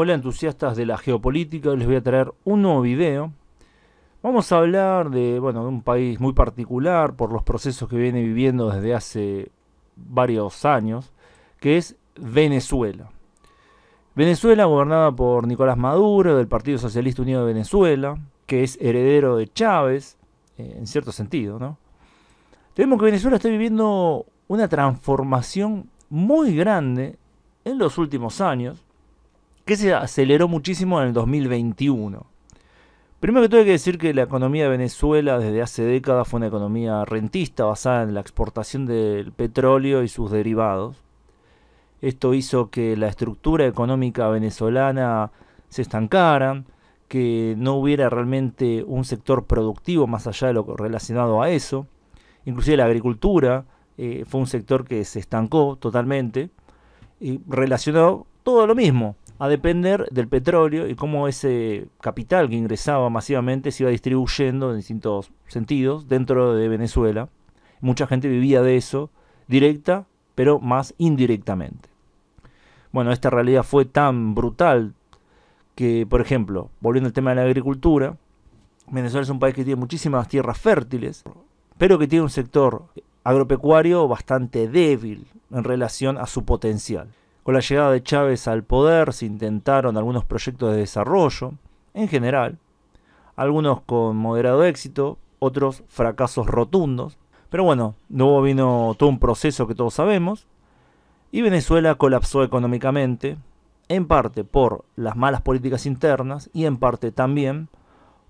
Hola entusiastas de la geopolítica, les voy a traer un nuevo video. Vamos a hablar de, bueno, de un país muy particular por los procesos que viene viviendo desde hace varios años, que es Venezuela. Venezuela gobernada por Nicolás Maduro del Partido Socialista Unido de Venezuela, que es heredero de Chávez, eh, en cierto sentido, ¿no? Tenemos que Venezuela está viviendo una transformación muy grande en los últimos años que se aceleró muchísimo en el 2021. Primero que todo hay que decir que la economía de Venezuela desde hace décadas fue una economía rentista basada en la exportación del petróleo y sus derivados. Esto hizo que la estructura económica venezolana se estancara, que no hubiera realmente un sector productivo más allá de lo relacionado a eso. Inclusive la agricultura eh, fue un sector que se estancó totalmente y relacionado todo lo mismo a depender del petróleo y cómo ese capital que ingresaba masivamente se iba distribuyendo en distintos sentidos dentro de Venezuela. Mucha gente vivía de eso, directa, pero más indirectamente. Bueno, esta realidad fue tan brutal que, por ejemplo, volviendo al tema de la agricultura, Venezuela es un país que tiene muchísimas tierras fértiles, pero que tiene un sector agropecuario bastante débil en relación a su potencial. Con la llegada de Chávez al poder se intentaron algunos proyectos de desarrollo, en general, algunos con moderado éxito, otros fracasos rotundos, pero bueno, luego vino todo un proceso que todos sabemos, y Venezuela colapsó económicamente, en parte por las malas políticas internas y en parte también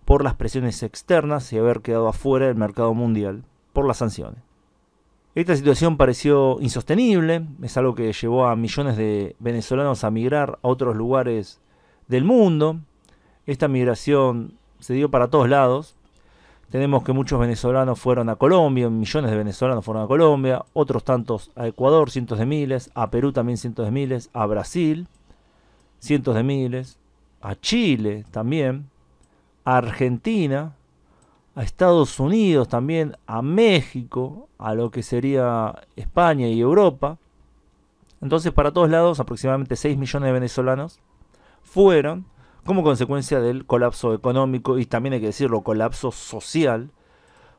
por las presiones externas y haber quedado afuera del mercado mundial por las sanciones. Esta situación pareció insostenible, es algo que llevó a millones de venezolanos a migrar a otros lugares del mundo. Esta migración se dio para todos lados. Tenemos que muchos venezolanos fueron a Colombia, millones de venezolanos fueron a Colombia, otros tantos a Ecuador, cientos de miles, a Perú también cientos de miles, a Brasil, cientos de miles, a Chile también, a Argentina, a Estados Unidos, también a México, a lo que sería España y Europa. Entonces, para todos lados, aproximadamente 6 millones de venezolanos fueron como consecuencia del colapso económico y también hay que decirlo, colapso social,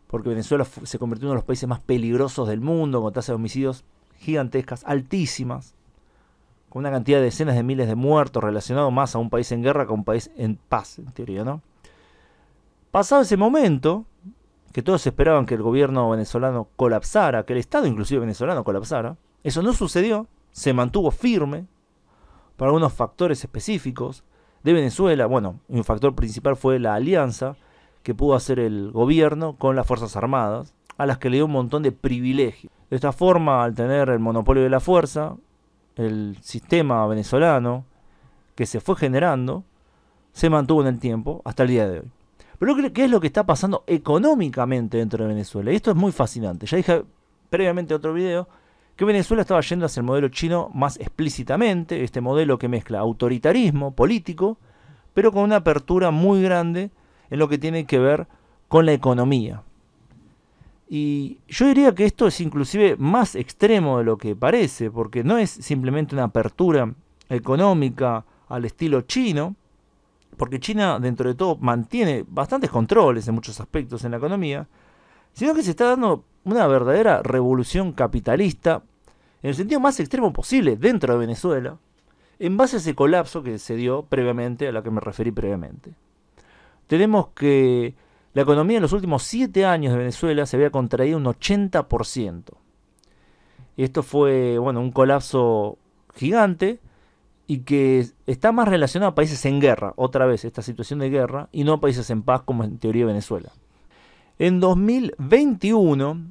porque Venezuela se convirtió en uno de los países más peligrosos del mundo, con tasas de homicidios gigantescas, altísimas, con una cantidad de decenas de miles de muertos relacionados más a un país en guerra que a un país en paz, en teoría, ¿no? Pasado ese momento, que todos esperaban que el gobierno venezolano colapsara, que el Estado inclusive venezolano colapsara, eso no sucedió, se mantuvo firme por algunos factores específicos de Venezuela. Bueno, un factor principal fue la alianza que pudo hacer el gobierno con las Fuerzas Armadas, a las que le dio un montón de privilegios. De esta forma, al tener el monopolio de la fuerza, el sistema venezolano que se fue generando, se mantuvo en el tiempo hasta el día de hoy. Pero ¿qué es lo que está pasando económicamente dentro de Venezuela? Y esto es muy fascinante. Ya dije previamente en otro video que Venezuela estaba yendo hacia el modelo chino más explícitamente, este modelo que mezcla autoritarismo político, pero con una apertura muy grande en lo que tiene que ver con la economía. Y yo diría que esto es inclusive más extremo de lo que parece, porque no es simplemente una apertura económica al estilo chino, porque China dentro de todo mantiene bastantes controles en muchos aspectos en la economía, sino que se está dando una verdadera revolución capitalista en el sentido más extremo posible dentro de Venezuela, en base a ese colapso que se dio previamente, a la que me referí previamente. Tenemos que la economía en los últimos siete años de Venezuela se había contraído un 80%. Esto fue bueno, un colapso gigante y que está más relacionado a países en guerra, otra vez esta situación de guerra, y no a países en paz como en teoría Venezuela. En 2021,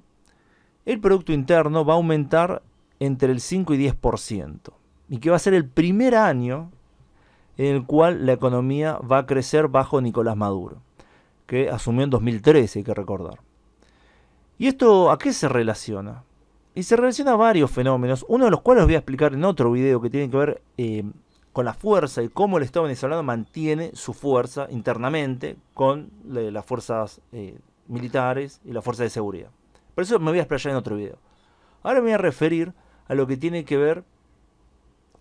el Producto Interno va a aumentar entre el 5 y 10%, y que va a ser el primer año en el cual la economía va a crecer bajo Nicolás Maduro, que asumió en 2013, hay que recordar. ¿Y esto a qué se relaciona? Y se relaciona a varios fenómenos, uno de los cuales os voy a explicar en otro video que tiene que ver eh, con la fuerza y cómo el Estado venezolano mantiene su fuerza internamente con las fuerzas eh, militares y las fuerzas de seguridad. Por eso me voy a explayar en otro video. Ahora me voy a referir a lo que tiene que ver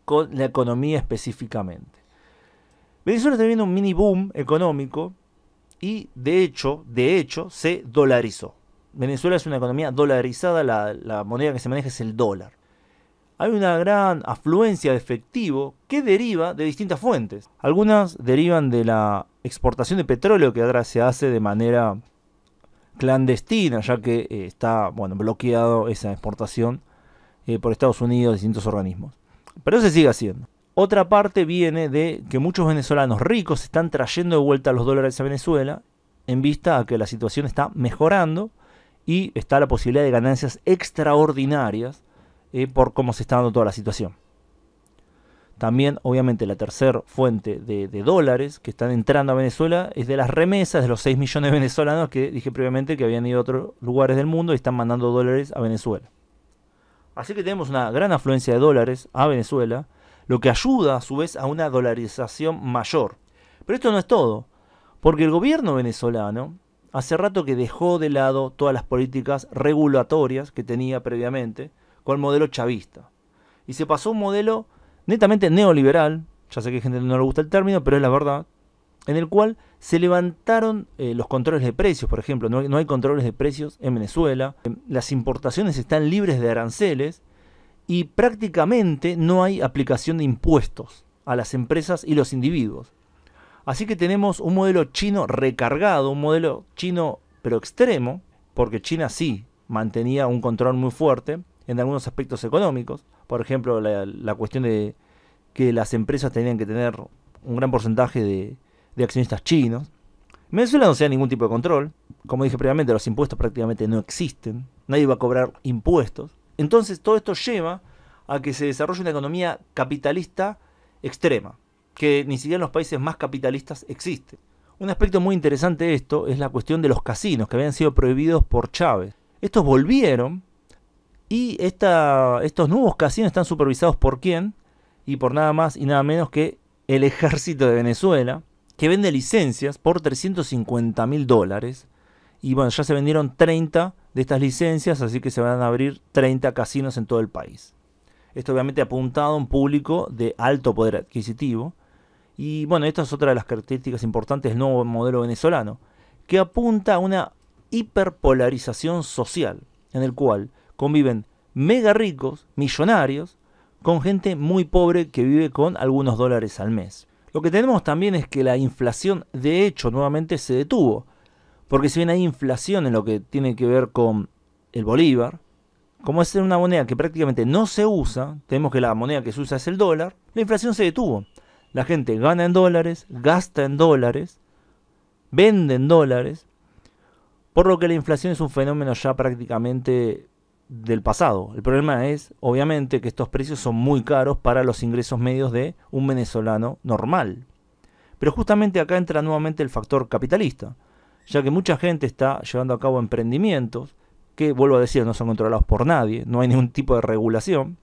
con la economía específicamente. Venezuela está viviendo un mini boom económico y de hecho, de hecho, se dolarizó. Venezuela es una economía dolarizada, la, moneda que se maneja es el dólar. Hay una gran afluencia de efectivo que deriva de distintas fuentes. Algunas derivan de la exportación de petróleo que ahora se hace de manera clandestina, ya que eh, está bueno, bloqueado esa exportación eh, por Estados Unidos, y distintos organismos. Pero se sigue haciendo. Otra parte viene de que muchos venezolanos ricos están trayendo de vuelta los dólares a Venezuela en vista a que la situación está mejorando y está la posibilidad de ganancias extraordinarias eh, por cómo se está dando toda la situación. También, obviamente, la tercera fuente de, de, dólares que están entrando a Venezuela es de las remesas de los 6 millones de venezolanos que dije previamente que habían ido a otros lugares del mundo y están mandando dólares a Venezuela. Así que tenemos una gran afluencia de dólares a Venezuela, lo que ayuda a su vez a una dolarización mayor. Pero esto no es todo, porque el gobierno venezolano hace rato que dejó de lado todas las políticas regulatorias que tenía previamente con el modelo chavista. Y se pasó a un modelo netamente neoliberal, ya sé que a gente no le gusta el término, pero es la verdad, en el cual se levantaron eh, los controles de precios, por ejemplo, no hay controles de precios en Venezuela, las importaciones están libres de aranceles y prácticamente no hay aplicación de impuestos a las empresas y los individuos. Así que tenemos un modelo chino recargado, un modelo chino pero extremo, porque China sí mantenía un control muy fuerte en algunos aspectos económicos. Por ejemplo, la, cuestión de que las empresas tenían que tener un gran porcentaje de, accionistas chinos. Venezuela no se da ningún tipo de control. Como dije previamente, los impuestos prácticamente no existen. Nadie va a cobrar impuestos. Entonces todo esto lleva a que se desarrolle una economía capitalista extrema que ni siquiera en los países más capitalistas existe. Un aspecto muy interesante de esto es la cuestión de los casinos que habían sido prohibidos por Chávez. Estos volvieron y estos nuevos casinos están supervisados por quién? Y por nada más y nada menos que el ejército de Venezuela, que vende licencias por 350 mil dólares. Y bueno, ya se vendieron 30 de estas licencias, así que se van a abrir 30 casinos en todo el país. Esto obviamente apuntado a un público de alto poder adquisitivo, y bueno, esta es otra de las características importantes del nuevo modelo venezolano, que apunta a una hiperpolarización social, en el cual conviven mega ricos, millonarios, con gente muy pobre que vive con algunos dólares al mes. Lo que tenemos también es que la inflación de hecho nuevamente se detuvo, porque si bien hay inflación en lo que tiene que ver con el bolívar, como es una moneda que prácticamente no se usa, tenemos que la moneda que se usa es el dólar, la inflación se detuvo. La gente gana en dólares, gasta en dólares, vende en dólares, por lo que la inflación es un fenómeno ya prácticamente del pasado. El problema es, obviamente, que estos precios son muy caros para los ingresos medios de un venezolano normal. Pero justamente acá entra nuevamente el factor capitalista, ya que mucha gente está llevando a cabo emprendimientos que, vuelvo a decir, no son controlados por nadie, no hay ningún tipo de regulación.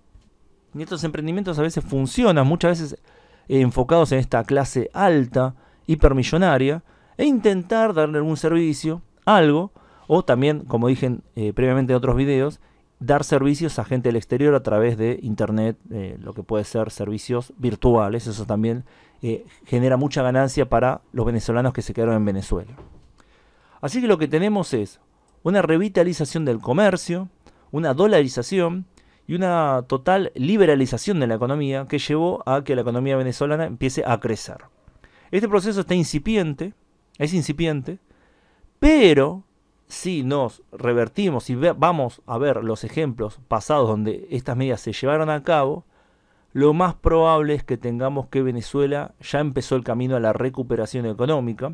Y estos emprendimientos a veces funcionan, muchas veces eh, enfocados en esta clase alta, hipermillonaria, e intentar darle algún servicio, algo, o también, como dije eh, previamente en otros videos, dar servicios a gente del exterior a través de internet, eh, lo que puede ser servicios virtuales, eso también genera mucha ganancia para los venezolanos que se quedaron en Venezuela. Así que lo que tenemos es una revitalización del comercio, una dolarización, y una total liberalización de la economía que llevó a que la economía venezolana empiece a crecer. Este proceso está incipiente, es incipiente, pero si nos revertimos y vamos a ver los ejemplos pasados donde estas medidas se llevaron a cabo, lo más probable es que tengamos que Venezuela ya empezó el camino a la recuperación económica,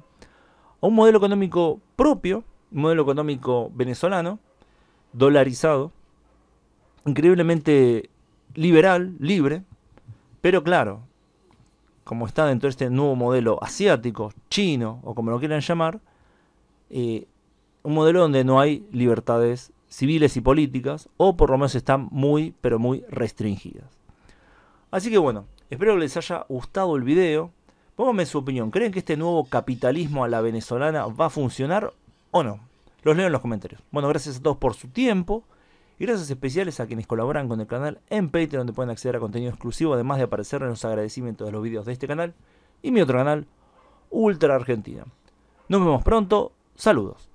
a un modelo económico propio, un modelo económico venezolano, dolarizado, increíblemente liberal, libre, pero claro, como está dentro de este nuevo modelo asiático, chino o como lo quieran llamar, eh, un modelo donde no hay libertades civiles y políticas, o por lo menos están muy, pero muy restringidas. Así que bueno, espero que les haya gustado el video. Pónganme su opinión, ¿creen que este nuevo capitalismo a la venezolana va a funcionar o no? Los leo en los comentarios. Bueno, gracias a todos por su tiempo gracias especiales a quienes colaboran con el canal en Patreon, donde pueden acceder a contenido exclusivo, además de aparecer en los agradecimientos de los vídeos de este canal y mi otro canal, Ultra Argentina. Nos vemos pronto, saludos.